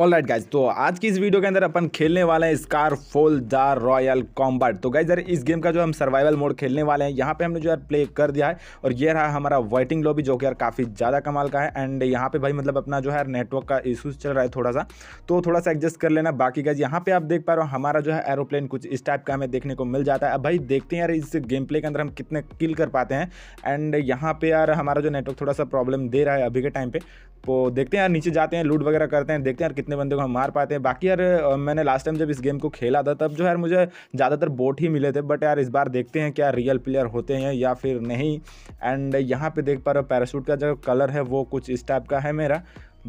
all right guys तो आज की इस वीडियो के अंदर अपन खेलने वाले हैं Scarfall the Royale Combat तो गाइज यार इस गेम का जो हम सर्वाइवल मोड खेलने वाले हैं यहाँ पे हमने जो यार प्ले कर दिया है और ये रहा हमारा वाइटिंग लॉबी जो कि यार काफ़ी ज़्यादा कमाल का है एंड यहाँ पे भाई मतलब अपना जो है नेटवर्क का इशूज चल रहा है थोड़ा सा तो थोड़ा सा एडजस्ट कर लेना बाकी गाइज यहाँ पे आप देख पा रहे हो हमारा जो है एरोप्लेन कुछ इस टाइप का हमें देखने को मिल जाता है अब भाई देखते हैं यार इस गेम प्ले के अंदर हम कितने किल कर पाते हैं एंड यहाँ पे यार हमारा जो नेटवर्क थोड़ा सा प्रॉब्लम दे रहा है अभी के टाइम पे तो देखते हैं यार नीचे जाते हैं लूट वगैरह करते हैं देखते हैं यार कितने बंदे को हम मार पाते हैं बाकी यार मैंने लास्ट टाइम जब इस गेम को खेला था तब जो यार मुझे ज़्यादातर बोट ही मिले थे बट यार इस बार देखते हैं क्या रियल प्लेयर होते हैं या फिर नहीं एंड यहाँ पे देख पा रहे हो पैराशूट का जो कलर है वो कुछ इस टाइप का है मेरा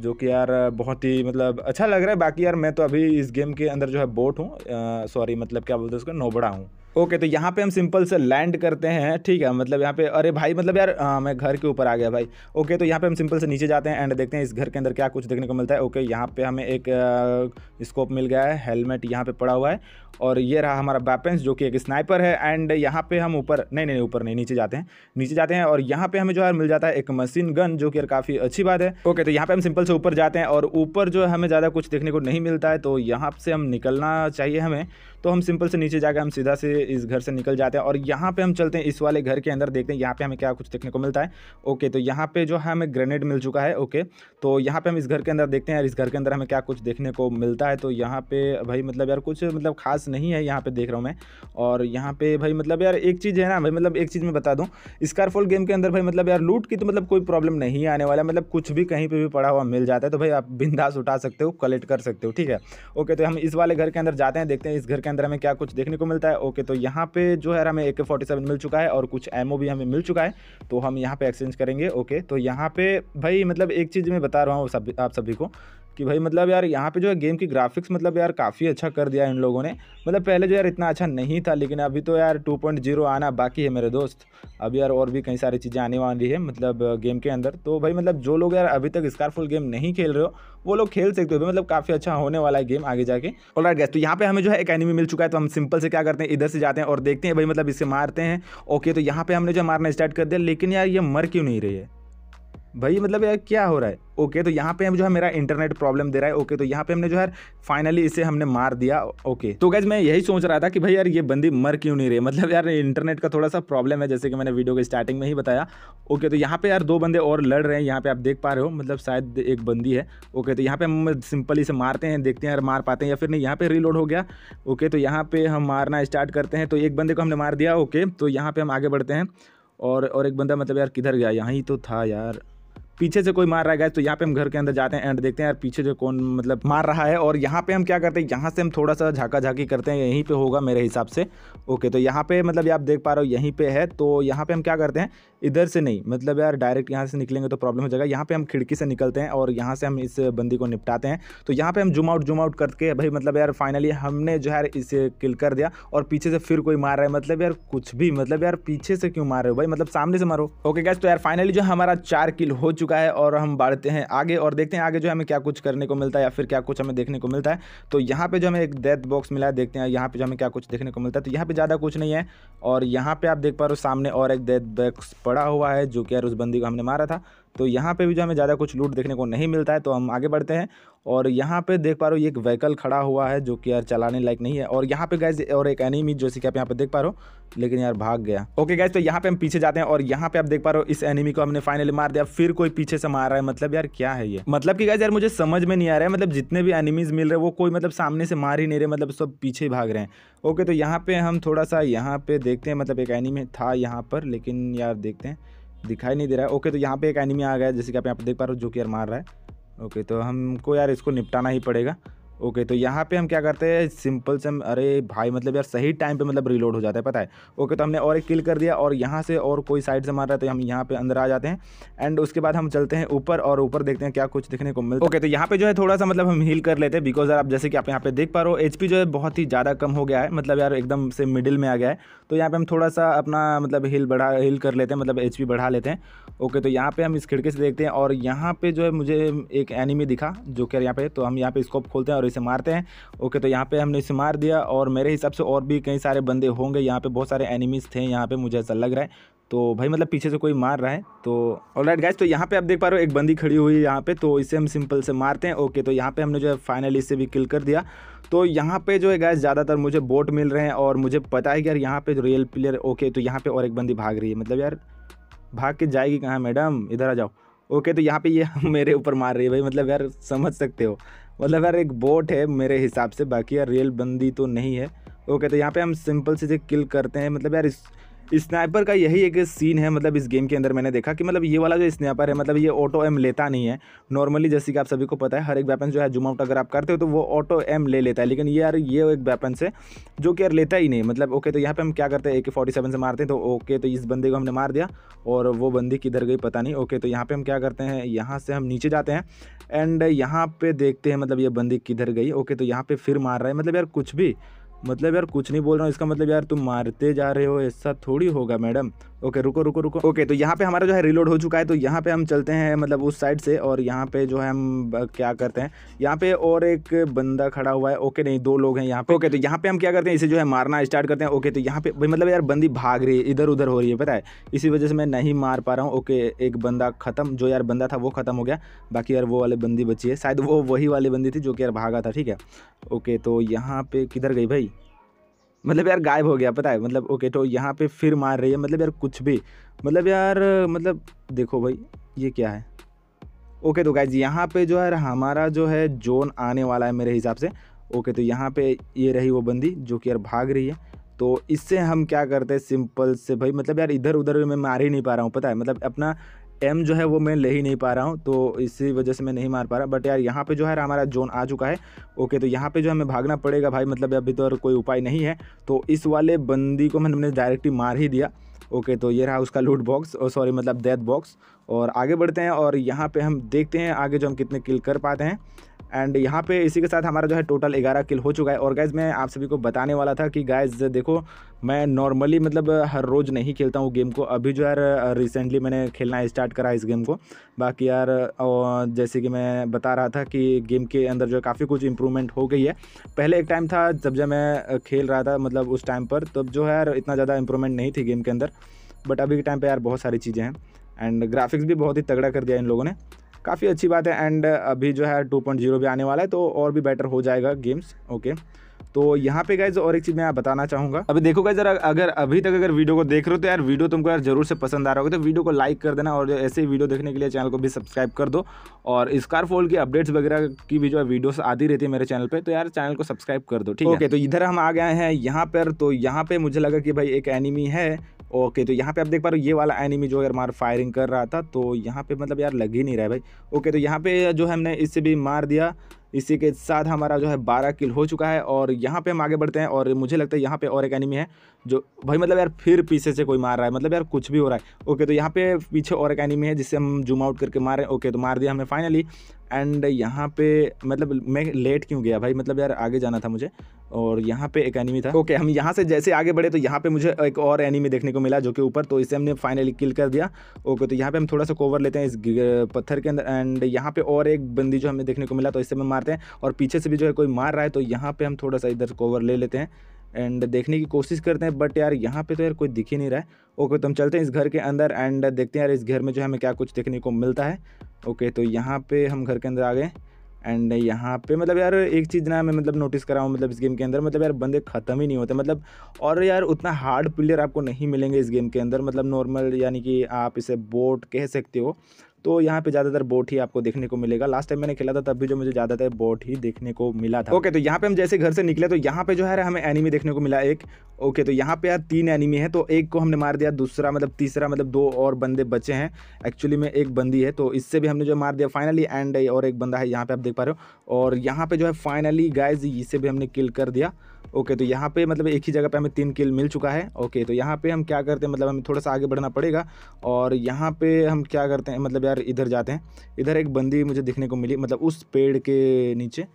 जो कि यार बहुत ही मतलब अच्छा लग रहा है बाकी यार मैं तो अभी इस गेम के अंदर जो है बोट हूँ सॉरी मतलब क्या बोलते हैं उसको नोबड़ा हूँ ओके तो यहाँ पे हम सिंपल से लैंड करते हैं ठीक है मतलब यहाँ पे अरे भाई मतलब यार आ, हाँ, मैं घर के ऊपर आ गया भाई ओके तो यहाँ पे हम सिंपल से नीचे जाते हैं एंड देखते हैं इस घर के अंदर क्या कुछ देखने को मिलता है ओके यहाँ पे हमें एक स्कोप मिल गया है हेलमेट यहाँ पे पड़ा हुआ है और ये रहा हमारा वेपन्स जो कि एक स्नाइपर है एंड यहाँ पे हम ऊपर नहीं नहीं ऊपर नहीं नीचे जाते हैं नीचे जाते हैं और यहाँ पे हमें जो है मिल जाता है एक मशीन गन जो कि यार काफ़ी अच्छी बात है ओके तो यहाँ पे हम सिंपल से ऊपर जाते हैं और ऊपर जो है हमें ज़्यादा कुछ देखने को नहीं मिलता है तो यहाँ से हम निकलना चाहिए हमें तो हम सिंपल से नीचे जाकर हम सीधा से से इस घर से निकल जाते हैं और यहाँ पे हम चलते हैं इस वाले घर के अंदर देखते हैं यहाँ पे हमें क्या कुछ देखने को मिलता है ओके तो यहाँ पे जो है हमें ग्रेनेड मिल चुका है ओके तो यहाँ पे हम इस घर के अंदर देखते हैं यार इस घर के अंदर हमें क्या कुछ देखने को मिलता है तो यहाँ पे भाई मतलब यार कुछ मतलब खास नहीं है यहाँ पे देख रहा हूँ मैं और यहाँ पे भाई मतलब यार एक चीज़ है ना भाई मतलब एक चीज़ मैं बता दूँ स्कारफॉल गेम के अंदर भाई मतलब यार लूट की तो मतलब कोई प्रॉब्लम नहीं आने वाला मतलब कुछ भी कहीं पर भी पड़ा हुआ मिल जाता है तो भाई आप बिंदास उठा सकते हो कलेक्ट कर सकते हो ठीक है ओके तो हम इस वाले घर के अंदर जाते हैं देखते हैं इस घर के अंदर हमें क्या कुछ देखने को मिलता है ओके तो तो यहाँ पे जो है हमें ए के फोर्टी सेवन मिल चुका है और कुछ एमओ भी हमें मिल चुका है तो हम यहाँ पे एक्सचेंज करेंगे ओके तो यहाँ पे भाई मतलब एक चीज़ मैं बता रहा हूँ सब आप सभी को कि भाई मतलब यार यहाँ पे जो है गेम की ग्राफिक्स मतलब यार काफ़ी अच्छा कर दिया इन लोगों ने मतलब पहले जो यार इतना अच्छा नहीं था लेकिन अभी तो यार 2.0 आना बाकी है मेरे दोस्त अब यार और भी कई सारी चीज़ें आने वाली है मतलब गेम के अंदर तो भाई मतलब जो लोग यार अभी तक स्कारफुल गेम नहीं खेल रहे हो वो लोग खेल सकते हो तो मतलब काफ़ी अच्छा होने वाला है गेम आगे जाके और यार गैस तो यहाँ पे हमें जो है एक एनिमी मिल चुका है तो हम सिंपल से क्या करते हैं इधर से जाते हैं और देखते हैं भाई मतलब इसे मारते हैं ओके तो यहाँ पे हमने जो मारना स्टार्ट कर दिया लेकिन यार ये मर क्यों नहीं रही है भाई मतलब यार क्या हो रहा है ओके तो यहाँ पे हम जो है मेरा इंटरनेट प्रॉब्लम दे रहा है ओके तो यहाँ पे हमने जो है फाइनली इसे हमने मार दिया ओके तो गैज मैं यही सोच रहा था कि भाई यार ये बंदी मर क्यों नहीं रही मतलब यार इंटरनेट का थोड़ा सा प्रॉब्लम है जैसे कि मैंने वीडियो के स्टार्टिंग में ही बताया ओके तो यहाँ पे यार दो बंदे और लड़ रहे हैं यहाँ पे आप देख पा रहे हो मतलब शायद एक बंदी है ओके तो यहाँ पे हम सिंपल इसे मारते हैं देखते हैं यार मार पाते हैं या फिर नहीं यहाँ पे रीलोड हो गया ओके तो यहाँ पे हम मारना स्टार्ट करते हैं तो एक बंदे को हमने मार दिया ओके तो यहाँ पे हम आगे बढ़ते हैं और और एक बंदा मतलब यार किधर गया यहाँ ही तो था यार पीछे से कोई मार रहा है तो यहाँ पे हम घर के अंदर जाते हैं एंड देखते हैं यार पीछे जो कौन मतलब मार रहा है और यहाँ पे हम क्या करते हैं यहाँ से हम थोड़ा सा झाका झाकी करते हैं यहीं पे होगा मेरे हिसाब से ओके तो यहाँ पे मतलब आप देख पा रहे हो यहीं पे है तो यहाँ पे हम क्या करते हैं इधर से नहीं मतलब यार डायरेक्ट यहाँ से निकलेंगे तो प्रॉब्लम हो जाएगा यहाँ पे हम खिड़की से निकलते हैं और यहाँ से हम इस बंदी को निपटाते हैं तो यहाँ पे हम जूम आउट जूम आउट करके भाई मतलब यार फाइनली हमने जो है इसे किल कर दिया और पीछे से फिर कोई मार रहा है मतलब यार कुछ भी मतलब यार पीछे से क्यों मार रहे हो भाई मतलब सामने से मारो ओके गैस तो यार फाइनली जो हमारा चार किल हो चुका है और हम बढ़ते हैं आगे और देखते हैं आगे जो हमें क्या कुछ करने को मिलता है या फिर क्या कुछ हमें देखने को मिलता है तो यहाँ पे जो हमें एक डेथ बॉक्स मिला है देखते हैं यहाँ पे जो हमें क्या कुछ देखने को मिलता है तो यहाँ पे ज़्यादा कुछ नहीं है और यहाँ पे आप देख पा रहे हो सामने और एक डेथ बॉक्स पड़ा हुआ है जो कि यार उस बंदी को हमने मारा था तो यहाँ पे भी जो हमें ज़्यादा कुछ लूट देखने को नहीं मिलता है तो हम आगे बढ़ते हैं और यहाँ पे देख पा रहे हो ये एक व्हीकल खड़ा हुआ है जो कि यार चलाने लायक नहीं है और यहाँ पे गैस और एक एनिमी जैसे कि आप यहाँ पे देख पा रहे हो लेकिन यार भाग गया ओके गैस तो यहाँ पे हम पीछे जाते हैं और यहाँ पे आप देख पा रहे हो इस एनिमी को हमने फाइनली मार दिया फिर कोई पीछे से मार रहा है मतलब यार क्या है ये मतलब कि गैस यार मुझे समझ में नहीं आ रहा है मतलब जितने भी एनिमीज मिल रहे हैं वो कोई मतलब सामने से मार ही नहीं रहे मतलब सब पीछे भाग रहे हैं ओके तो यहाँ पे हम थोड़ा सा यहाँ पे देखते हैं मतलब एक एनिमी था यहाँ पर लेकिन यार देखते हैं दिखाई नहीं दे रहा है ओके तो यहाँ पे एक एनिमी आ गया जैसे कि आप यहाँ पे देख पा रहे हो जो कि यार मार रहा है ओके तो हमको यार इसको निपटाना ही पड़ेगा ओके तो यहाँ पे हम क्या करते हैं सिंपल से हम अरे भाई मतलब यार सही टाइम पे मतलब रिलोड हो जाता है पता है ओके तो हमने और एक किल कर दिया और यहाँ से और कोई साइड से मार रहा है तो हम यहाँ पे अंदर आ जाते हैं एंड उसके बाद हम चलते हैं ऊपर और ऊपर देखते हैं क्या कुछ देखने को मिलता है ओके तो यहाँ पे जो है थोड़ा सा मतलब हम हील कर लेते हैं बिकॉज यार आप जैसे कि आप यहाँ पे देख पा रहे हो एच जो है बहुत ही ज़्यादा कम हो गया है मतलब यार एकदम से मिडिल में आ गया है तो यहाँ पे हम थोड़ा सा अपना मतलब हिल बढ़ा हिल कर लेते हैं मतलब एच बढ़ा लेते हैं ओके तो यहाँ पे हम इस खिड़की से देखते हैं और यहाँ पे जो है मुझे एक एनिमी दिखा जो कि यहाँ पे तो हम यहाँ पे स्कोप खोलते हैं और इसे मारते हैं ओके तो यहाँ पे हमने इसे मार दिया और मेरे हिसाब से और भी कई सारे बंदे होंगे यहाँ पे बहुत सारे एनिमीज़ थे यहाँ पे मुझे ऐसा लग रहा है तो भाई मतलब पीछे से कोई मार रहा है तो ऑल राइट गाइज तो यहाँ पे आप देख पा रहे हो एक बंदी खड़ी हुई है यहाँ पे तो इसे हम सिंपल से मारते हैं ओके तो यहाँ पे हमने जो है फाइनली इसे भी किल कर दिया तो यहाँ पे जो है गैस ज़्यादातर मुझे बोट मिल रहे हैं और मुझे पता है कि यार यहाँ पे रियल प्लेयर ओके तो यहाँ पर और एक बंदी भाग रही है मतलब यार भाग के जाएगी कहाँ मैडम इधर आ जाओ ओके तो यहाँ पर ये मेरे ऊपर मार रही है भाई मतलब यार समझ सकते हो मतलब यार एक बोट है मेरे हिसाब से बाकी यार रियल बंदी तो नहीं है ओके तो यहाँ पर हम सिंपल से किल करते हैं मतलब यार स्नाइपर का यही एक सीन है मतलब इस गेम के अंदर मैंने देखा कि मतलब ये वाला जो स्नाइपर है मतलब ये ऑटो एम लेता नहीं है नॉर्मली जैसे कि आप सभी को पता है हर एक वेपन जो है जूम आउट अगर आप करते हो तो वो ऑटो एम ले लेता है लेकिन ये यार ये एक वेपन से जो कि यार लेता ही नहीं मतलब ओके तो यहाँ पर हम क्या करते हैं ए के फोर्टी सेवन से मारते हैं तो ओके तो इस बंदे को हमने मार दिया और वो बंदी किधर गई पता नहीं ओके तो यहाँ पर हम क्या करते हैं यहाँ से हम नीचे जाते हैं एंड यहाँ पर देखते हैं मतलब ये बंदी किधर गई ओके तो यहाँ पे फिर मार रहा है मतलब यार कुछ भी मतलब यार कुछ नहीं बोल रहा हूँ इसका मतलब यार तुम मारते जा रहे हो ऐसा थोड़ी होगा मैडम ओके रुको रुको रुको ओके तो यहाँ पे हमारा जो है रिलोड हो चुका है तो यहाँ पे हम चलते हैं मतलब उस साइड से और यहाँ पे जो है हम क्या करते हैं यहाँ पे और एक बंदा खड़ा हुआ है ओके नहीं दो लोग हैं यहाँ पे ओके तो यहाँ पे हम क्या करते हैं इसे जो है मारना स्टार्ट करते हैं ओके तो यहाँ पे मतलब यार बंदी भाग रही है इधर उधर हो रही है पता है इसी वजह से मैं नहीं मार पा रहा हूँ ओके एक बंदा ख़त्म जो यार बंदा था वो ख़त्म हो गया बाकी यार वो वाले बंदी बची है शायद वो वही वाली बंदी थी जो कि यार भागा था ठीक है ओके तो यहाँ पे किधर गई भाई मतलब यार गायब हो गया पता है मतलब ओके तो यहाँ पे फिर मार रही है मतलब यार कुछ भी मतलब यार मतलब देखो भाई ये क्या है ओके तो गाइज यहाँ पे जो है हमारा जो है जोन आने वाला है मेरे हिसाब से ओके तो यहाँ पे ये रही वो बंदी जो कि यार भाग रही है तो इससे हम क्या करते हैं सिंपल से भाई मतलब यार इधर उधर मैं मार ही नहीं पा रहा हूँ पता है मतलब अपना एम जो है वो मैं ले ही नहीं पा रहा हूँ तो इसी वजह से मैं नहीं मार पा रहा बट यार यहाँ पे जो है हमारा जोन आ चुका है ओके तो यहाँ पे जो हमें भागना पड़ेगा भाई मतलब अभी तो कोई उपाय नहीं है तो इस वाले बंदी को मैंने डायरेक्टली मार ही दिया ओके तो ये रहा उसका लूट बॉक्स और सॉरी मतलब डेथ बॉक्स और आगे बढ़ते हैं और यहाँ पे हम देखते हैं आगे जो हम कितने किल कर पाते हैं एंड यहाँ पे इसी के साथ हमारा जो है टोटल ग्यारह किल हो चुका है और गैज़ मैं आप सभी को बताने वाला था कि गैज़ देखो मैं नॉर्मली मतलब हर रोज़ नहीं खेलता हूँ गेम को अभी जो यार रिसेंटली मैंने खेलना स्टार्ट करा इस गेम को बाकी यार जैसे कि मैं बता रहा था कि गेम के अंदर जो है काफ़ी कुछ इम्प्रूवमेंट हो गई है पहले एक टाइम था जब जब मैं खेल रहा था मतलब उस टाइम पर तब जो है यार इतना ज़्यादा इम्प्रूवमेंट नहीं थी गेम के अंदर बट अभी के टाइम पर यार बहुत सारी चीज़ें हैं एंड ग्राफिक्स भी बहुत ही तगड़ा कर दिया इन लोगों ने काफ़ी अच्छी बात है एंड अभी जो है 2.0 भी आने वाला है तो और भी बेटर हो जाएगा गेम्स ओके तो यहाँ पे गए और एक चीज़ मैं बताना चाहूँगा अभी देखो गए जरा अगर अभी तक अगर वीडियो को देख रहे हो तो यार वीडियो तुमको यार जरूर से पसंद आ रहा होगा तो वीडियो को लाइक कर देना और ऐसे ही वीडियो देखने के लिए चैनल को भी सब्सक्राइब कर दो और स्कार फोल की अपडेट्स वगैरह की भी जो है वीडियोस आती रहती है मेरे चैनल पर तो यार चैनल को सब्सक्राइब कर दो ठीक है तो इधर हम आ गए हैं यहाँ पर तो यहाँ पर मुझे लगा कि भाई एक एनिमी है ओके तो यहाँ पे आप देख पा रहे हो ये वाला एनिमी जो है मार फायरिंग कर रहा था तो यहाँ पे मतलब यार लग ही नहीं रहा है भाई ओके तो यहाँ पे जो है हमने इससे भी मार दिया इसी के साथ हमारा जो है बारह किल हो चुका है और यहाँ पे हम आगे बढ़ते हैं और मुझे लगता है यहाँ पे और एक एनिमी है जो भाई मतलब यार फिर पीछे से कोई मार रहा है मतलब यार कुछ भी हो रहा है ओके तो यहाँ पे पीछे और एक एनिमी है जिससे हम जूम आउट करके मारें ओके तो मार दिया हमने फाइनली एंड यहाँ पे मतलब मैं लेट क्यों गया भाई मतलब यार आगे जाना था मुझे और यहाँ पे एक एनिमी था ओके okay, हम यहाँ से जैसे आगे बढ़े तो यहाँ पे मुझे एक और एनिमी देखने को मिला जो कि ऊपर तो इसे हमने फाइनली किल कर दिया ओके okay, तो यहाँ पे हम थोड़ा सा कोवर लेते हैं इस पत्थर के अंदर एंड यहाँ पे और एक बंदी जो हमें देखने को मिला तो इससे हम मारते हैं और पीछे से भी जो है कोई मार रहा है तो यहाँ पर हम थोड़ा सा इधर कोवर ले लेते हैं एंड देखने की कोशिश करते हैं बट यार यहाँ पे तो यार कोई दिख ही नहीं रहा है ओके तो हम चलते हैं इस घर के अंदर एंड देखते हैं यार इस घर में जो हमें क्या कुछ देखने को मिलता है ओके तो यहाँ पे हम घर के अंदर आ गए एंड यहाँ पे मतलब यार एक चीज़ ना मैं मतलब नोटिस करा हूँ मतलब इस गेम के अंदर मतलब यार बंदे ख़त्म ही नहीं होते मतलब और यार उतना हार्ड प्लेयर आपको नहीं मिलेंगे इस गेम के अंदर मतलब नॉर्मल यानी कि आप इसे बोट कह सकते हो तो यहाँ पे ज़्यादातर बोट ही आपको देखने को मिलेगा लास्ट टाइम मैंने खेला था तब भी जो मुझे ज़्यादातर बोट ही देखने को मिला था ओके तो यहाँ पे हम जैसे घर से निकले तो यहाँ पे जो है हमें एनिमी देखने को मिला एक ओके तो यहाँ पे यार तीन एनिमी है तो एक को हमने मार दिया दूसरा मतलब तीसरा मतलब दो और बंदे बचे हैं एक्चुअली में एक बंदी है तो इससे भी हमने जो मार दिया फाइनली एंड और एक बंदा है यहाँ पे आप देख पा रहे हो और यहाँ पे जो है फाइनली गाइज इसे भी हमने किल कर दिया ओके तो यहाँ पे मतलब एक ही जगह पे हमें तीन किल मिल चुका है ओके तो यहाँ पे हम क्या करते हैं मतलब हमें थोड़ा सा आगे बढ़ना पड़ेगा और यहाँ पे हम क्या करते हैं मतलब यार इधर जाते हैं इधर एक बंदी मुझे दिखने को मिली मतलब उस पेड़ के नीचे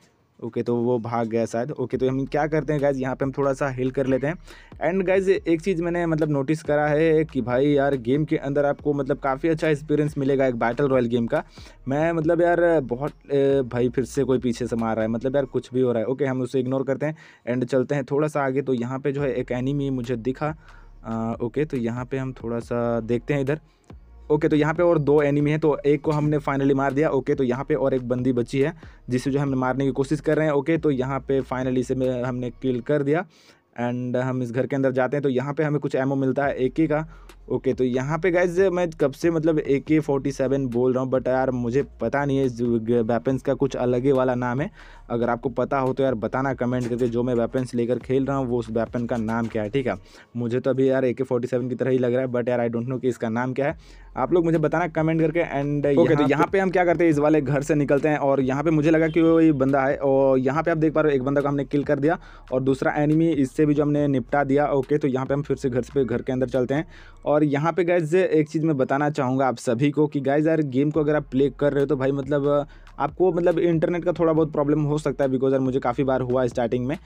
ओके तो वो भाग गया शायद ओके तो हम क्या करते हैं गाइज यहाँ पे हम थोड़ा सा हिल कर लेते हैं एंड गाइज एक चीज़ मैंने मतलब नोटिस करा है कि भाई यार गेम के अंदर आपको मतलब काफ़ी अच्छा एक्सपीरियंस मिलेगा एक बैटल रॉयल गेम का मैं मतलब यार बहुत भाई फिर से कोई पीछे से मार रहा है मतलब यार कुछ भी हो रहा है ओके हम उसे इग्नोर करते हैं एंड चलते हैं थोड़ा सा आगे तो यहाँ पर जो है एक एनिमी मुझे दिखा आ, ओके तो यहाँ पर हम थोड़ा सा देखते हैं इधर ओके तो यहाँ पे और दो एनिमी हैं तो एक को हमने फाइनली मार दिया ओके तो यहाँ पे और एक बंदी बची है जिसे जो हमने मारने की कोशिश कर रहे हैं ओके तो यहाँ पे फाइनली इसे हमने किल कर दिया एंड हम इस घर के अंदर जाते हैं तो यहाँ पे हमें कुछ एमओ मिलता है एक ही का ओके तो यहाँ पे गाइज मैं कब से मतलब ए के फोर्टी सेवन बोल रहा हूँ बट यार मुझे पता नहीं है इस वेपन्स का कुछ अलग ही वाला नाम है अगर आपको पता हो तो यार बताना कमेंट करके जो मैं वेपन्स लेकर खेल रहा हूँ वो उस वेपन का नाम क्या है ठीक है मुझे तो अभी यार ए के फोर्टी सेवन की तरह ही लग रहा है बट यार आई डोंट नो कि इसका नाम क्या है आप लोग मुझे बताना कमेंट करके एंड ओके okay, तो यहाँ पे हम क्या करते हैं इस वाले घर से निकलते हैं और यहाँ पे मुझे लगा कि वो ये बंदा है और यहाँ पे आप देख पा रहे हो एक बंदा को हमने किल कर दिया और दूसरा एनिमी इससे भी जो हमने निपटा दिया ओके okay, तो यहाँ पे हम फिर से घर से घर के अंदर चलते हैं और और यहाँ पे गैज एक चीज़ मैं बताना चाहूँगा आप सभी को कि गैज यार गेम को अगर आप प्ले कर रहे हो तो भाई मतलब आपको मतलब इंटरनेट का थोड़ा बहुत प्रॉब्लम हो सकता है बिकॉज यार मुझे काफ़ी बार हुआ स्टार्टिंग में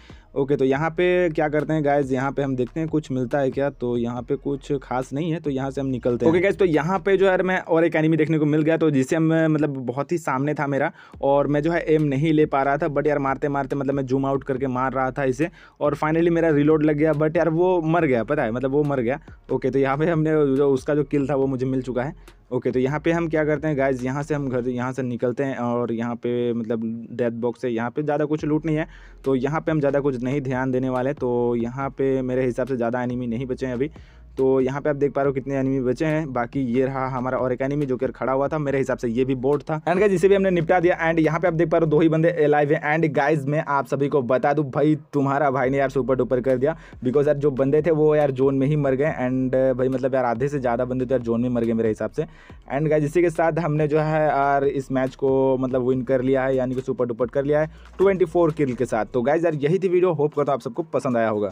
ओके तो यहाँ पे क्या करते हैं गैज यहाँ पे हम देखते हैं कुछ मिलता है क्या तो यहाँ पे कुछ खास नहीं है तो यहाँ से हम निकलते हैं ओके गाइज तो यहाँ पे जो है मैं और एक एनिमी देखने को मिल गया तो जिससे हम मतलब बहुत ही सामने था मेरा और मैं जो है एम नहीं ले पा रहा था बट यार मारते मारते मतलब मैं जूम आउट करके मार रहा था इसे और फाइनली मेरा रिलोड लग गया बट यार वो मर गया पता है मतलब वो मर गया ओके तो यहाँ पर हम हमने जो उसका जो किल था वो मुझे मिल चुका है ओके तो यहाँ पे हम क्या करते हैं गाइज यहाँ से हम घर यहाँ से निकलते हैं और यहाँ पे मतलब डेथ बॉक्स है यहाँ पे ज़्यादा कुछ लूट नहीं है तो यहाँ पे हम ज़्यादा कुछ नहीं ध्यान देने वाले तो यहाँ पे मेरे हिसाब से ज़्यादा एनिमी नहीं बचे हैं अभी तो यहाँ पे आप देख पा रहे हो कितने एनिमी बचे हैं बाकी ये रहा हमारा और एक एनिमी जो कि खड़ा हुआ था मेरे हिसाब से ये भी बोर्ड था एंड गाइज इसे भी हमने निपटा दिया एंड यहाँ पे आप देख पा रहे हो दो ही बंदे लाइव है एंड गाइज मैं आप सभी को बता दूँ भाई तुम्हारा भाई ने यार सुपर डुपर कर दिया बिकॉज यार जो बंदे थे वो यार जोन में ही मर गए एंड भाई मतलब यार आधे से ज़्यादा बंदे तो यार जोन में मर गए मेरे हिसाब से एंड गाइज इसी के साथ हमने जो है यार इस मैच को मतलब विन कर लिया है यानी कि सुपर डुपर कर लिया है ट्वेंटी किल के साथ तो गाइज यार यही थी वीडियो होप करता हूँ आप सबको पसंद आया होगा